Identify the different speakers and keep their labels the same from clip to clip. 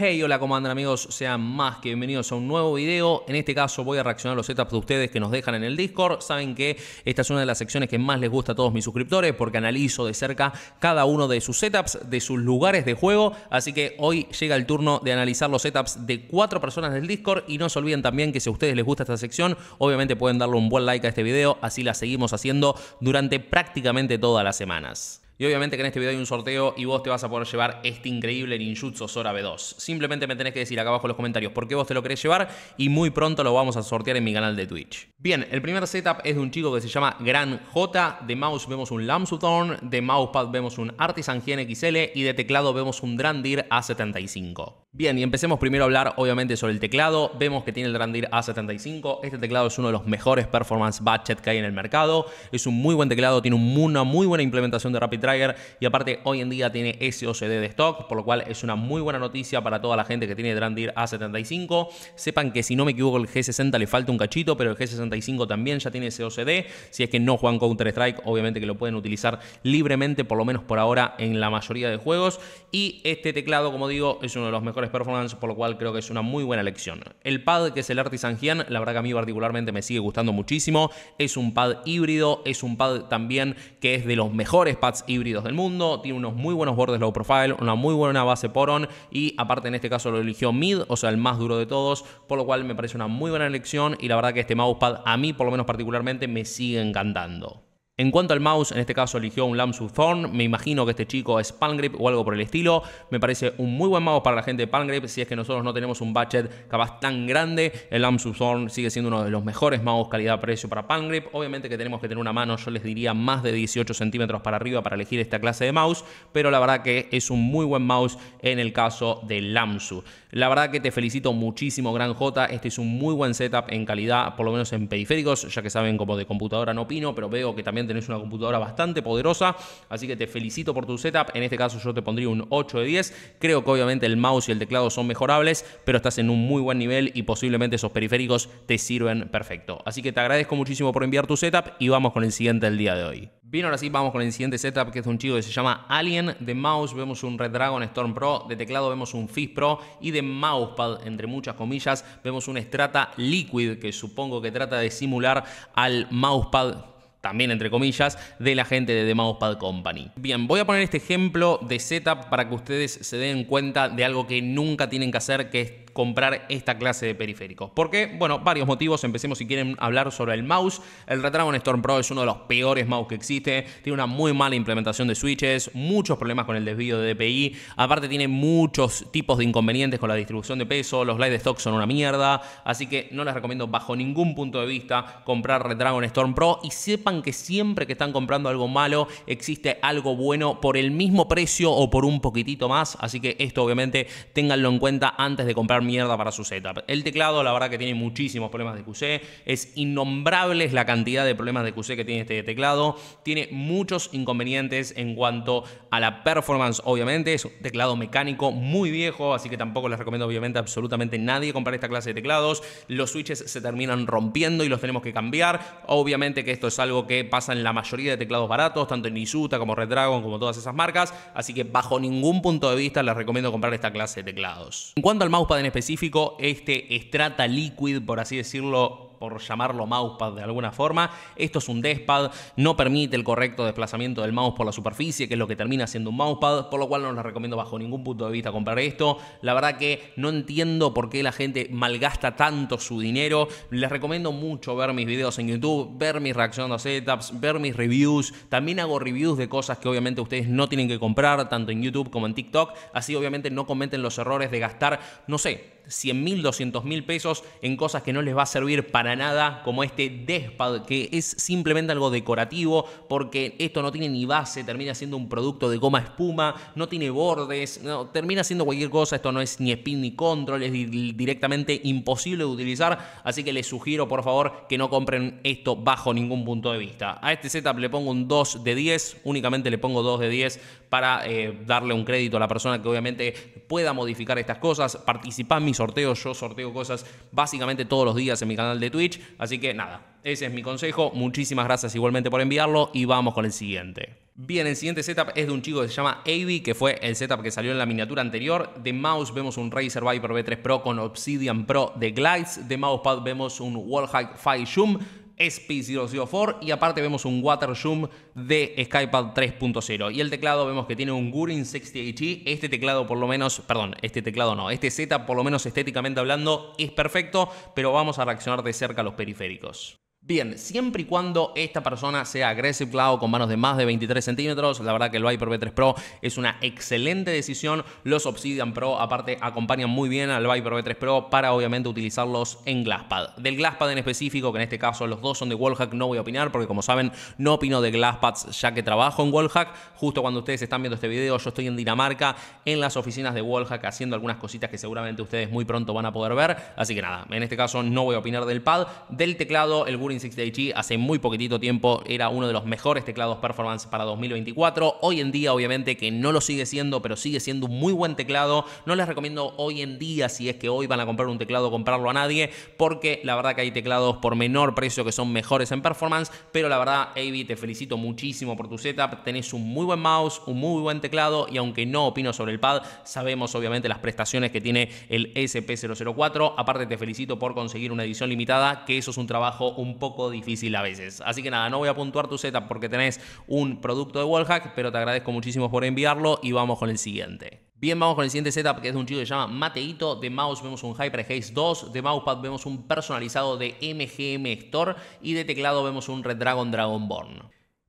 Speaker 1: Hey, hola, ¿cómo amigos? Sean más que bienvenidos a un nuevo video. En este caso voy a reaccionar a los setups de ustedes que nos dejan en el Discord. Saben que esta es una de las secciones que más les gusta a todos mis suscriptores porque analizo de cerca cada uno de sus setups, de sus lugares de juego. Así que hoy llega el turno de analizar los setups de cuatro personas del Discord. Y no se olviden también que si a ustedes les gusta esta sección, obviamente pueden darle un buen like a este video. Así la seguimos haciendo durante prácticamente todas las semanas. Y obviamente que en este video hay un sorteo y vos te vas a poder llevar este increíble Ninjutsu Sora B2. Simplemente me tenés que decir acá abajo en los comentarios por qué vos te lo querés llevar y muy pronto lo vamos a sortear en mi canal de Twitch. Bien, el primer setup es de un chico que se llama Gran J, de mouse vemos un Lamsuthorn, de mousepad vemos un Artisan GNXL y de teclado vemos un Drandir A75. Bien, y empecemos primero a hablar obviamente sobre el teclado. Vemos que tiene el Drandir A75. Este teclado es uno de los mejores performance budget que hay en el mercado. Es un muy buen teclado, tiene una muy buena implementación de Rapid Trigger y aparte hoy en día tiene SOCD de stock, por lo cual es una muy buena noticia para toda la gente que tiene el A75. Sepan que si no me equivoco el G60 le falta un cachito, pero el G65 también ya tiene SOCD. Si es que no juegan Counter Strike, obviamente que lo pueden utilizar libremente, por lo menos por ahora en la mayoría de juegos. Y este teclado, como digo, es uno de los mejores performance, por lo cual creo que es una muy buena elección. El pad que es el Artisan Gian, la verdad que a mí particularmente me sigue gustando muchísimo, es un pad híbrido, es un pad también que es de los mejores pads híbridos del mundo, tiene unos muy buenos bordes low profile, una muy buena base poron y aparte en este caso lo eligió mid, o sea el más duro de todos, por lo cual me parece una muy buena elección y la verdad que este pad a mí por lo menos particularmente me sigue encantando. En cuanto al mouse, en este caso eligió un Lamsu Thorn, me imagino que este chico es Pangrip o algo por el estilo, me parece un muy buen mouse para la gente de Pangrip. si es que nosotros no tenemos un budget capaz tan grande, el Lamsu Thorn sigue siendo uno de los mejores mouse calidad-precio para Pangrip. obviamente que tenemos que tener una mano, yo les diría más de 18 centímetros para arriba para elegir esta clase de mouse, pero la verdad que es un muy buen mouse en el caso de Lamsu. La verdad que te felicito muchísimo, Gran J, este es un muy buen setup en calidad, por lo menos en periféricos, ya que saben como de computadora no opino, pero veo que también tenés una computadora bastante poderosa, así que te felicito por tu setup. En este caso yo te pondría un 8 de 10. Creo que obviamente el mouse y el teclado son mejorables, pero estás en un muy buen nivel y posiblemente esos periféricos te sirven perfecto. Así que te agradezco muchísimo por enviar tu setup y vamos con el siguiente del día de hoy. Bien, ahora sí vamos con el siguiente setup que es un chico que se llama Alien. De mouse vemos un red dragon Storm Pro, de teclado vemos un Fizz Pro y de mousepad, entre muchas comillas, vemos un Strata Liquid que supongo que trata de simular al mousepad también entre comillas, de la gente de The Mousepad Company. Bien, voy a poner este ejemplo de setup para que ustedes se den cuenta de algo que nunca tienen que hacer, que es comprar esta clase de periféricos. ¿Por qué? Bueno, varios motivos. Empecemos si quieren hablar sobre el mouse. El Retragon Storm Pro es uno de los peores mouse que existe. Tiene una muy mala implementación de switches, muchos problemas con el desvío de DPI. Aparte tiene muchos tipos de inconvenientes con la distribución de peso. Los light stock son una mierda. Así que no les recomiendo bajo ningún punto de vista comprar Retragon Storm Pro y sepa que siempre que están comprando algo malo existe algo bueno por el mismo precio o por un poquitito más. Así que esto obviamente ténganlo en cuenta antes de comprar mierda para su setup. El teclado la verdad que tiene muchísimos problemas de QC. Es innombrable la cantidad de problemas de QC que tiene este teclado. Tiene muchos inconvenientes en cuanto a la performance obviamente. Es un teclado mecánico muy viejo así que tampoco les recomiendo obviamente absolutamente nadie comprar esta clase de teclados. Los switches se terminan rompiendo y los tenemos que cambiar. Obviamente que esto es algo que pasa en la mayoría de teclados baratos, tanto en Isuta como Red Dragon, como todas esas marcas, así que bajo ningún punto de vista les recomiendo comprar esta clase de teclados. En cuanto al mousepad en específico, este Strata Liquid, por así decirlo, por llamarlo mousepad de alguna forma. Esto es un despad, no permite el correcto desplazamiento del mouse por la superficie, que es lo que termina siendo un mousepad, por lo cual no les recomiendo bajo ningún punto de vista comprar esto. La verdad que no entiendo por qué la gente malgasta tanto su dinero. Les recomiendo mucho ver mis videos en YouTube, ver mis reacciones a setups, ver mis reviews. También hago reviews de cosas que obviamente ustedes no tienen que comprar, tanto en YouTube como en TikTok. Así obviamente no cometen los errores de gastar, no sé, 100 mil, 200 mil pesos en cosas que no les va a servir para nada, como este despad, que es simplemente algo decorativo, porque esto no tiene ni base, termina siendo un producto de goma espuma, no tiene bordes, termina siendo cualquier cosa, esto no es ni spin ni control, es directamente imposible de utilizar, así que les sugiero por favor que no compren esto bajo ningún punto de vista. A este setup le pongo un 2 de 10, únicamente le pongo 2 de 10 para eh, darle un crédito a la persona que obviamente pueda modificar estas cosas, participar en mis sorteo, yo sorteo cosas básicamente todos los días en mi canal de Twitch. Así que nada, ese es mi consejo. Muchísimas gracias igualmente por enviarlo y vamos con el siguiente. Bien, el siguiente setup es de un chico que se llama Avi, que fue el setup que salió en la miniatura anterior. De mouse vemos un Razer Viper V3 Pro con Obsidian Pro de Glides. De mousepad vemos un Wallhack Fire Zoom SP-004 y aparte vemos un Water Zoom de Skypad 3.0. Y el teclado vemos que tiene un Gurin 60 e. Este teclado por lo menos, perdón, este teclado no, este Z por lo menos estéticamente hablando es perfecto, pero vamos a reaccionar de cerca a los periféricos. Bien, siempre y cuando esta persona sea Aggressive Cloud con manos de más de 23 centímetros, la verdad que el Viper V3 Pro es una excelente decisión. Los Obsidian Pro, aparte, acompañan muy bien al Viper V3 Pro para obviamente utilizarlos en Glasspad. Del Glasspad en específico, que en este caso los dos son de Wallhack, no voy a opinar porque, como saben, no opino de Glasspads ya que trabajo en Wallhack. Justo cuando ustedes están viendo este video, yo estoy en Dinamarca, en las oficinas de Wallhack, haciendo algunas cositas que seguramente ustedes muy pronto van a poder ver. Así que nada, en este caso no voy a opinar del pad. Del teclado, el Gurin n hace muy poquitito tiempo era uno de los mejores teclados performance para 2024. Hoy en día, obviamente, que no lo sigue siendo, pero sigue siendo un muy buen teclado. No les recomiendo hoy en día, si es que hoy van a comprar un teclado, comprarlo a nadie, porque la verdad que hay teclados por menor precio que son mejores en performance. Pero la verdad, Avi, te felicito muchísimo por tu setup. Tenés un muy buen mouse, un muy buen teclado, y aunque no opino sobre el pad, sabemos obviamente las prestaciones que tiene el SP004. Aparte, te felicito por conseguir una edición limitada, que eso es un trabajo un poco difícil a veces. Así que nada, no voy a puntuar tu setup porque tenés un producto de Wallhack, pero te agradezco muchísimo por enviarlo y vamos con el siguiente. Bien, vamos con el siguiente setup que es un chico que se llama Mateito. De mouse vemos un Hyper Haze 2. De mousepad vemos un personalizado de MGM Store. Y de teclado vemos un Red Dragon Dragonborn.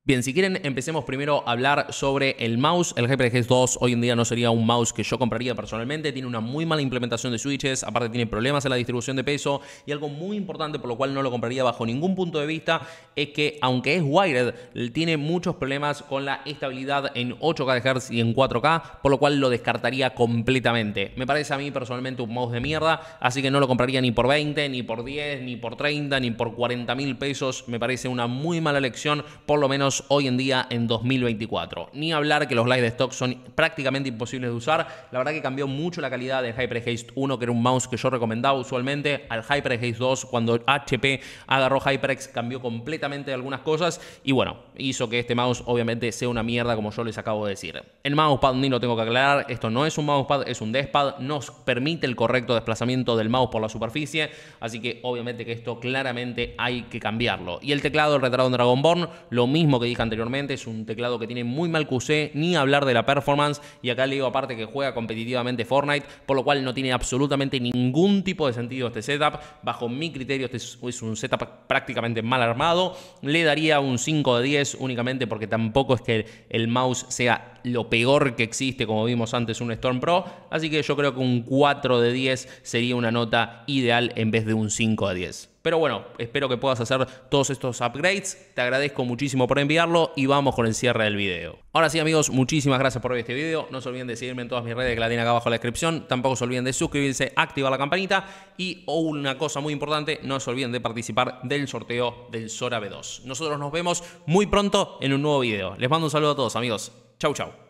Speaker 1: Bien, si quieren, empecemos primero a hablar sobre el mouse. El HyperX 2 hoy en día no sería un mouse que yo compraría personalmente. Tiene una muy mala implementación de switches, aparte tiene problemas en la distribución de peso y algo muy importante por lo cual no lo compraría bajo ningún punto de vista es que aunque es wired, tiene muchos problemas con la estabilidad en 8K Hz y en 4K, por lo cual lo descartaría completamente. Me parece a mí personalmente un mouse de mierda, así que no lo compraría ni por 20, ni por 10, ni por 30, ni por 40 mil pesos. Me parece una muy mala elección, por lo menos hoy en día en 2024. Ni hablar que los live de stock son prácticamente imposibles de usar. La verdad que cambió mucho la calidad del Hyper 1, que era un mouse que yo recomendaba usualmente, al Hyper 2, cuando HP agarró HyperX, cambió completamente algunas cosas y bueno, hizo que este mouse obviamente sea una mierda, como yo les acabo de decir. El mousepad ni lo tengo que aclarar, esto no es un mousepad, es un despad nos permite el correcto desplazamiento del mouse por la superficie, así que obviamente que esto claramente hay que cambiarlo. Y el teclado, el retrato en Dragonborn, lo mismo que dije anteriormente, es un teclado que tiene muy mal QC, ni hablar de la performance, y acá le digo aparte que juega competitivamente Fortnite, por lo cual no tiene absolutamente ningún tipo de sentido este setup, bajo mi criterio este es un setup prácticamente mal armado, le daría un 5 de 10 únicamente porque tampoco es que el mouse sea lo peor que existe, como vimos antes, un Storm Pro. Así que yo creo que un 4 de 10 sería una nota ideal en vez de un 5 de 10. Pero bueno, espero que puedas hacer todos estos upgrades. Te agradezco muchísimo por enviarlo y vamos con el cierre del video. Ahora sí, amigos, muchísimas gracias por ver este video. No se olviden de seguirme en todas mis redes que la tienen acá abajo en la descripción. Tampoco se olviden de suscribirse, activar la campanita y una cosa muy importante, no se olviden de participar del sorteo del Sora B2. Nosotros nos vemos muy pronto en un nuevo video. Les mando un saludo a todos, amigos. Chau, chau.